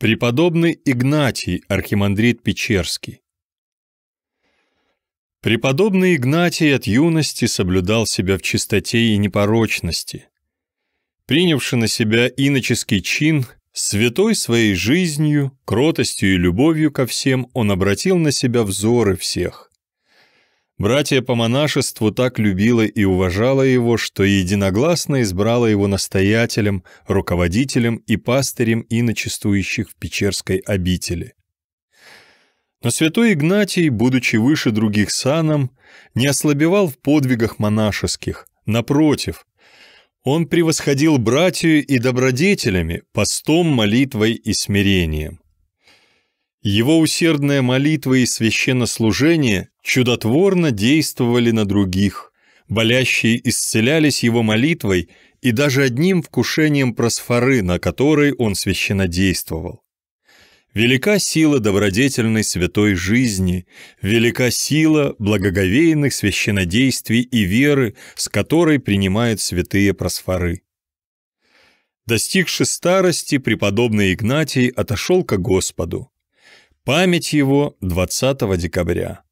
Преподобный Игнатий, архимандрит Печерский. Преподобный Игнатий от юности соблюдал себя в чистоте и непорочности. Принявший на себя иноческий чин, святой своей жизнью, кротостью и любовью ко всем, он обратил на себя взоры всех. Братья по монашеству так любила и уважала его, что единогласно избрала его настоятелем, руководителем и пастырем иночествующих в Печерской обители. Но святой Игнатий, будучи выше других саном, не ослабевал в подвигах монашеских, напротив, он превосходил братью и добродетелями, постом, молитвой и смирением. Его усердная молитва и священнослужение чудотворно действовали на других. Болящие исцелялись его молитвой и даже одним вкушением просфоры, на которой он священно действовал. Велика сила добродетельной святой жизни, велика сила благоговейных священодействий и веры, с которой принимают святые просфоры. Достигши старости, преподобный Игнатий отошел к Господу. Память его 20 декабря.